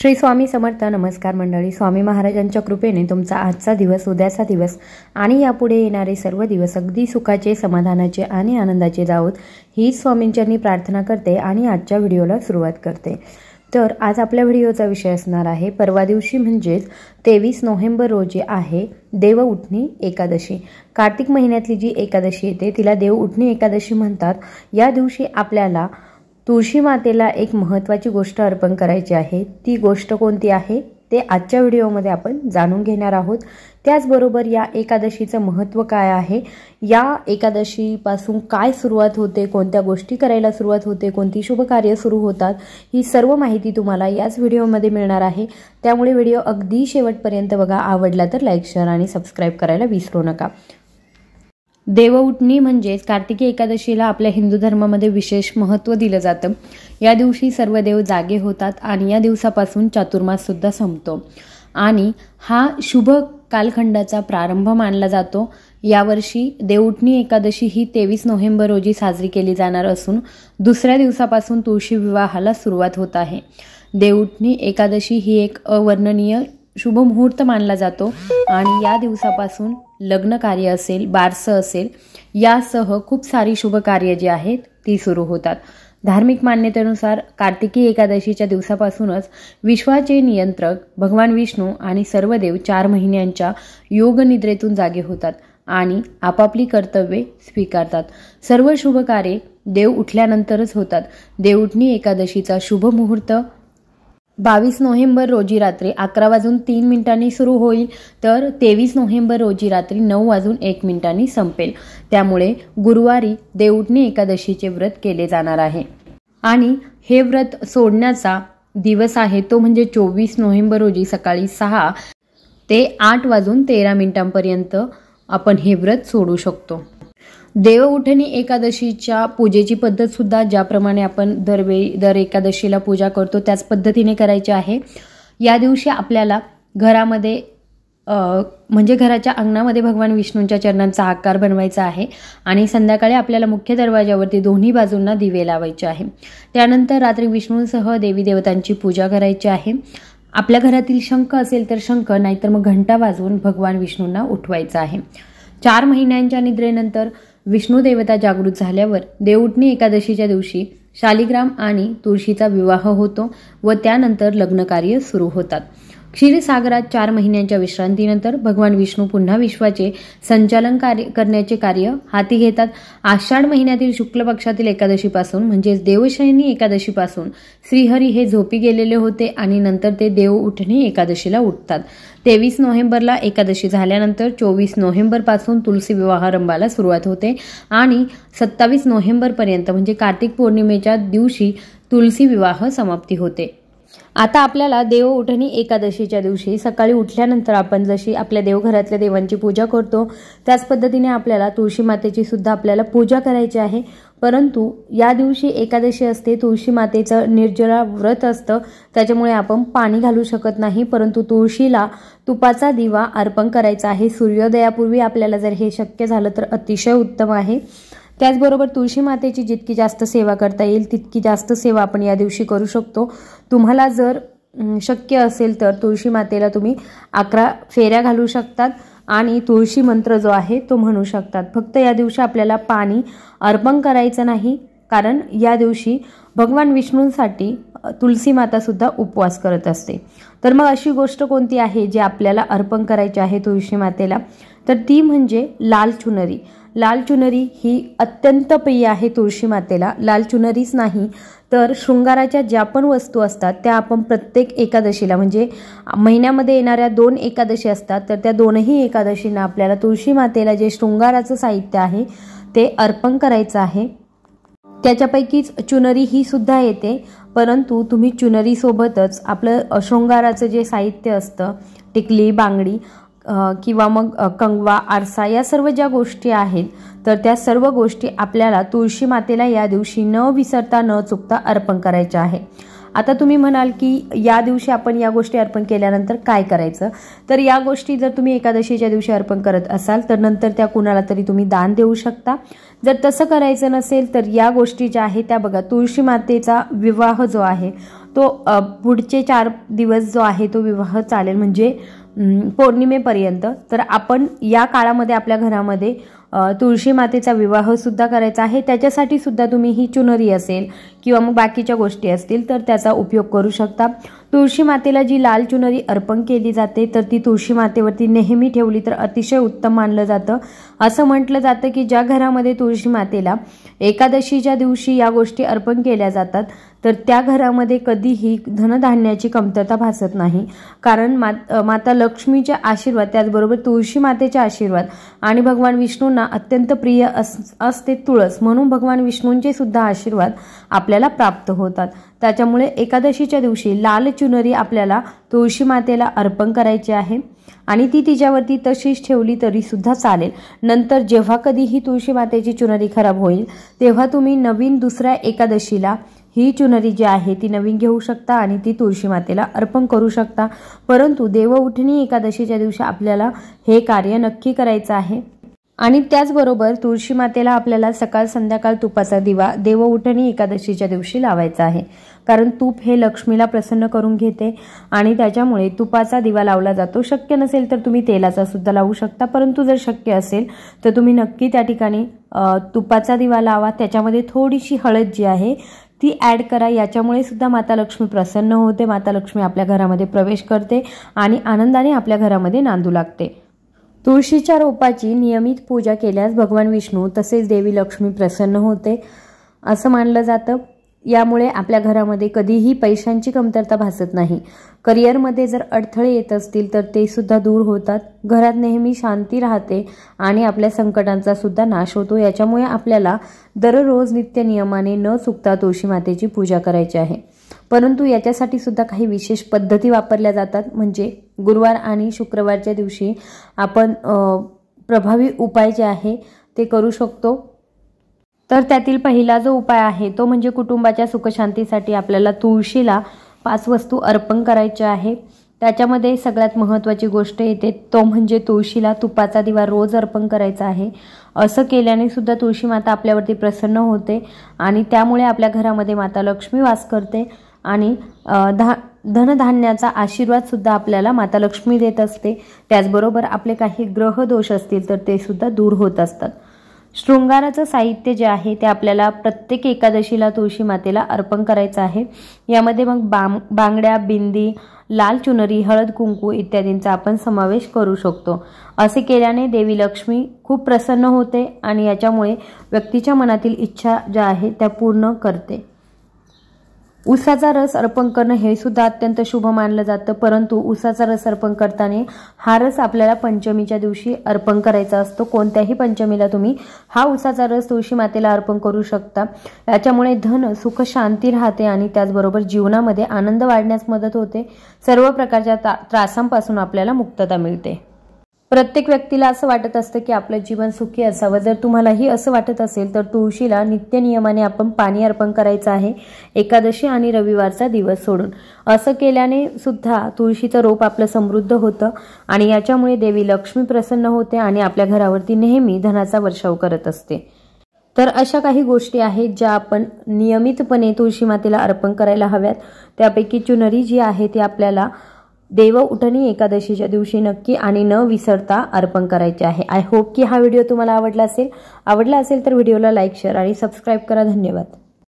श्री स्वामी समर्थ नमस्कार मंडळी स्वामी महाराजांच्या कृपेने तुमचा आजचा दिवस उद्याचा दिवस आणि यापुढे येणारे सर्व दिवस अगदी सुखाचे समाधानाचे आणि आनंदाचे जाऊत हीच स्वामींच्यांनी प्रार्थना करते आणि आजच्या व्हिडिओला सुरुवात करते तर आज आपल्या व्हिडिओचा विषय असणार आहे परवा दिवशी म्हणजेच तेवीस नोव्हेंबर रोजी आहे देव उठणी एकादशी कार्तिक महिन्यातली जी एकादशी येते तिला देव उठणी एकादशी म्हणतात या दिवशी आपल्याला तुळशी मातेला एक महत्त्वाची गोष्ट अर्पण करायची आहे ती गोष्ट कोणती आहे ते आजच्या व्हिडिओमध्ये आपण जाणून घेणार आहोत त्याचबरोबर या एकादशीचं महत्त्व काय आहे या एकादशीपासून काय सुरुवात होते कोणत्या गोष्टी करायला सुरुवात होते कोणती शुभ कार्य सुरू होतात ही सर्व माहिती तुम्हाला याच व्हिडिओमध्ये मिळणार आहे त्यामुळे व्हिडिओ अगदी शेवटपर्यंत बघा आवडला तर लाईक शेअर आणि सबस्क्राईब करायला विसरू नका देवउटणी म्हणजेच कार्तिकी एकादशीला आपल्या हिंदू धर्मामध्ये विशेष महत्त्व दिलं जातं या दिवशी सर्व देव जागे होतात आणि या दिवसापासून चातुर्माससुद्धा संपतो आणि हा शुभ कालखंडाचा प्रारंभ मानला जातो यावर्षी देवउटणी एकादशी ही तेवीस नोव्हेंबर रोजी साजरी केली जाणार असून दुसऱ्या दिवसापासून तुळशी विवाहाला सुरुवात होत आहे देवउटणी एकादशी ही एक अवर्णनीय शुभ मुहूर्त मानला जातो आणि या दिवसापासून लग्न कार्य असेल बारसं असेल यासह खूप सारी शुभ कार्य जी आहेत ती सुरू होतात धार्मिक मान्यतेनुसार कार्तिकी एकादशीच्या दिवसापासूनच विश्वाचे नियंत्रक भगवान विष्णू आणि सर्व देव चार महिन्यांच्या योगनिद्रेतून जागे होतात आणि आपापली कर्तव्ये स्वीकारतात सर्व शुभ कार्ये देव उठल्यानंतरच होतात देवउठणी एकादशीचा शुभ मुहूर्त बावीस नोव्हेंबर रोजी रात्री अकरा वाजून तीन मिनिटांनी सुरू होईल तर तेवीस नोव्हेंबर रोजी रात्री नऊ वाजून एक मिनिटांनी संपेल त्यामुळे गुरुवारी देऊटणी एकादशीचे व्रत केले जाणार आहे आणि हे व्रत सोडण्याचा दिवस आहे तो म्हणजे चोवीस नोव्हेंबर रोजी सकाळी सहा ते आठ वाजून तेरा मिनिटांपर्यंत आपण हे व्रत सोडू शकतो देवउठणी एकादशीच्या पूजेची पद्धतसुद्धा ज्याप्रमाणे आपण दरवेळी दर एकादशीला पूजा करतो त्याच पद्धतीने करायची आहे या दिवशी आपल्याला घरामध्ये म्हणजे घराच्या अंगणामध्ये भगवान विष्णूंच्या चरणांचा आकार बनवायचा आहे आणि संध्याकाळी आपल्याला मुख्य दरवाजावरती दोन्ही बाजूंना दिवे लावायचे आहे त्यानंतर रात्री विष्णूंसह देवी देवतांची पूजा करायची आहे आपल्या घरातील शंख असेल तर शंख नाहीतर मग घंटा वाजवून भगवान विष्णूंना उठवायचा आहे चार महिन्यांच्या निद्रेनंतर विष्णू देवता जागृत झाल्यावर देऊटणी एकादशीच्या दिवशी शालिग्राम आणि तुळशीचा विवाह होतो व त्यानंतर लग्नकार्य सुरू होतात क्षीरसागरात चार महिन्यांच्या विश्रांतीनंतर भगवान विष्णू पुन्हा विश्वाचे संचालन कार्य करण्याचे कार्य हाती घेतात आषाढ महिन्यातील शुक्ल पक्षातील एकादशीपासून म्हणजेच देवशयनी एकादशीपासून श्रीहरी हे झोपी गेलेले होते आणि नंतर ते देव उठणे एकादशीला उठतात तेवीस नोव्हेंबरला एकादशी झाल्यानंतर चोवीस नोव्हेंबरपासून तुलसी विवाहारंभाला सुरुवात होते आणि सत्तावीस नोव्हेंबरपर्यंत म्हणजे कार्तिक पौर्णिमेच्या दिवशी तुलसी विवाह समाप्ती होते आता आपल्याला देव उठणी एकादशीच्या दिवशी सकाळी उठल्यानंतर आपण जशी आपल्या देवघरातल्या देवांची पूजा करतो त्याच पद्धतीने आपल्याला तुळशी मातेची सुद्धा आपल्याला पूजा करायची आहे परंतु या दिवशी एकादशी असते तुळशी मातेचं निर्जळा व्रत असतं त्याच्यामुळे आपण पाणी घालू शकत नाही परंतु तुळशीला तुपाचा दिवा अर्पण करायचा आहे सूर्योदयापूर्वी आपल्याला जर हे शक्य झालं तर अतिशय उत्तम आहे त्याचबरोबर तुळशी मातेची जितकी जास्त सेवा करता येईल तितकी जास्त सेवा आपण या दिवशी करू शकतो तुम्हाला जर शक्य असेल तर तुळशी मातेला तुम्ही अकरा फेऱ्या घालू शकतात आणि तुळशी मंत्र जो आहे तो म्हणू शकतात फक्त या दिवशी आपल्याला पाणी अर्पण करायचं नाही कारण या दिवशी भगवान विष्णूंसाठी तुलसी सुद्धा उपवास करत असते तर मग अशी गोष्ट कोणती आहे जी आपल्याला अर्पण करायची आहे तुळशी मातेला तर ती म्हणजे लाल चुनरी लाल चुनरी ही अत्यंत प्रिय आहे तुळशी मातेला लाल चुनरीच नाही तर शृंगाराच्या ज्या पण वस्तू असतात त्या आपण प्रत्येक एकादशीला म्हणजे महिन्यामध्ये येणाऱ्या दोन एकादशी असतात तर त्या दोनही एकादशींना आपल्याला तुळशी मातेला जे शृंगाराचं साहित्य आहे ते अर्पण करायचं आहे त्याच्यापैकीच चुनरी ही सुद्धा येते परंतु तुम्ही चुनरीसोबतच आपलं शृंगाराचं जे साहित्य असतं टिकली बांगडी किंवा मग कंगवा आरसा या सर्व ज्या गोष्टी आहेत तर त्या सर्व गोष्टी आपल्याला तुळशी मातेला या दिवशी न विसरता न चुकता अर्पण करायच्या आहे आता तुम्ही म्हणाल की या दिवशी आपण या गोष्टी अर्पण केल्यानंतर काय करायचं तर या गोष्टी जर तुम्ही एकादशीच्या दिवशी अर्पण करत असाल तर नंतर त्या कुणाला तरी तुम्ही दान देऊ शकता जर तसं करायचं नसेल तर या गोष्टी ज्या आहेत त्या बघा तुळशी मातेचा विवाह जो आहे तो पुढचे चार दिवस जो आहे तो विवाह चालेल म्हणजे पौर्णिमेपर्यंत तर आपण या काळामध्ये आपल्या घरामध्ये तुळशी मातेचा विवाहसुद्धा करायचा आहे त्याच्यासाठी सुद्धा तुम्ही ही चुनरी असेल किंवा मग बाकीच्या गोष्टी असतील तर त्याचा उपयोग करू शकता तुळशी मातेला जी लाल चुनरी अर्पण केली जाते तर ती तुळशी मातेवरती नेहमी ठेवली तर अतिशय उत्तम मानलं जातं असं म्हटलं जातं की ज्या घरामध्ये तुळशी मातेला एकादशीच्या दिवशी या गोष्टी अर्पण केल्या जातात तर त्या घरामध्ये कधीही धनधान्याची कमतरता भासत नाही कारण मात माता लक्ष्मीचे आशीर्वाद त्याचबरोबर तुळशी मातेचे आशीर्वाद आणि भगवान विष्णूंना अत्यंत प्रिय अस असते तुळस म्हणून भगवान विष्णूंचे सुद्धा आशीर्वाद आपल्याला प्राप्त होतात त्याच्यामुळे एकादशीच्या दिवशी लाल चुनरी आपल्याला तुळशी मातेला अर्पण करायची आहे आणि ती तिच्यावरती तशीच ठेवली तरी सुद्धा चालेल नंतर जेव्हा कधी ही तुळशी मातेची चुनरी खराब होईल तेव्हा तुम्ही नवीन दुसऱ्या एकादशीला ही चुनरी जी आहे ती नवीन घेऊ शकता आणि ती तुळशी मातेला अर्पण करू शकता परंतु देवउठणी एकादशीच्या दिवशी आपल्याला हे कार्य नक्की करायचं आहे आणि त्याचबरोबर तुळशी मातेला आपल्याला सकाळ संध्याकाळ तुपाचा दिवा देवउठणी एकादशीच्या दिवशी लावायचा आहे कारण तूप हे लक्ष्मीला प्रसन्न करून घेते आणि त्याच्यामुळे तुपाचा दिवा लावला जातो शक्य नसेल तर तुम्ही तेलाचा सुद्धा लावू शकता परंतु जर शक्य असेल तर तुम्ही नक्की त्या ठिकाणी तुपाचा दिवा लावा त्याच्यामध्ये थोडीशी हळद जी आहे ती ॲड करा याच्यामुळे सुद्धा माता लक्ष्मी प्रसन्न होते माता लक्ष्मी आपल्या घरामध्ये प्रवेश करते आणि आनंदाने आपल्या घरामध्ये नांदू लागते तुळशीच्या रोपाची नियमित पूजा केल्यास भगवान विष्णू तसेच देवी लक्ष्मी प्रसन्न होते असं मानलं जातं यामुळे आपल्या घरामध्ये कधीही पैशांची कमतरता भासत नाही करिअरमध्ये जर अडथळे येत असतील तर ते सुद्धा दूर होतात घरात नेहमी शांती राहते आणि आपल्या संकटांचा सुद्धा नाश होतो याच्यामुळे आपल्याला दररोज नित्य नियमाने न चुकता तुळशी मातेची पूजा करायची आहे परंतु याच्यासाठी सुद्धा काही विशेष पद्धती वापरल्या जातात म्हणजे गुरुवार आणि शुक्रवारच्या दिवशी आपण प्रभावी उपाय जे आहे ते करू शकतो तर त्यातील पहिला जो उपाय आहे तो म्हणजे कुटुंबाच्या सुखशांतीसाठी आपल्याला तुळशीला पाच वस्तू अर्पण करायच्या आहे त्याच्यामध्ये सगळ्यात महत्त्वाची गोष्ट येते तो म्हणजे तुळशीला तुपाचा दिवा रोज अर्पण करायचा आहे असं केल्याने सुद्धा तुळशी माता आपल्यावरती प्रसन्न होते आणि त्यामुळे आपल्या घरामध्ये माता लक्ष्मी वास करते आणि धा धनधान्याचा आशीर्वादसुद्धा आपल्याला माता लक्ष्मी देत असते त्याचबरोबर आपले काही ग्रह दोष असतील तर ते सुद्धा दूर होत असतात शृंगाराचं साहित्य जे आहे ते आपल्याला प्रत्येक एकादशीला तुळशी मातेला अर्पण करायचं आहे यामध्ये मग बांगड्या बिंदी लाल चुनरी हळद कुंकू इत्यादींचा आपण समावेश करू शकतो असे केल्याने देवी लक्ष्मी खूप प्रसन्न होते आणि याच्यामुळे व्यक्तीच्या मनातील इच्छा ज्या आहे त्या पूर्ण करते उसाचा रस अर्पण करणं हे सुद्धा अत्यंत शुभ मानलं जातं परंतु उसाचा रस अर्पण करताना हा रस आपल्याला पंचमीच्या दिवशी अर्पण करायचा असतो कोणत्याही पंचमीला तुम्ही हा उसाचा रस तुळशी मातेला अर्पण करू शकता याच्यामुळे धन सुख शांती राहते आणि त्याचबरोबर जीवनामध्ये आनंद वाढण्यास मदत होते सर्व प्रकारच्या त्रासांपासून आपल्याला मुक्तता मिळते प्रत्येक व्यक्तीला असं वाटत असतं की आपलं जीवन सुखी असावं जर तुम्हालाही असं वाटत असेल तर तुळशीला नित्य नियमाने आपण पाणी अर्पण करायचं आहे एकादशी आणि रविवारचा दिवस सोडून असं केल्याने सुद्धा तुळशीचं रोप आपलं समृद्ध होतं आणि याच्यामुळे देवी लक्ष्मी प्रसन्न होते आणि आपल्या घरावरती नेहमी धनाचा वर्षाव करत असते तर अशा काही गोष्टी आहेत ज्या आपण नियमितपणे तुळशी मातेला अर्पण करायला हव्यात त्यापैकी चुनरी जी आहे ती आपल्याला देव उठणी एकादशीच्या दिवशी नक्की आणि न विसरता अर्पण करायचे आहे आय होप की हा व्हिडिओ तुम्हाला आवडला असेल आवडला असेल तर व्हिडिओला लाईक शेअर आणि सबस्क्राईब करा धन्यवाद